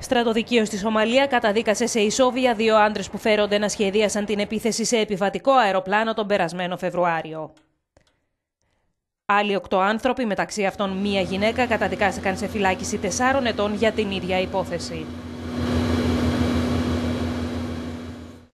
Στρατοδικείο στη Σομαλία καταδίκασε σε ισόβια δύο άντρες που φέρονται να σχεδίασαν την επίθεση σε επιβατικό αεροπλάνο τον περασμένο Φεβρουάριο. Άλλοι οκτώ άνθρωποι, μεταξύ αυτών μία γυναίκα, καταδικάστηκαν σε φυλάκιση τεσσάρων ετών για την ίδια υπόθεση.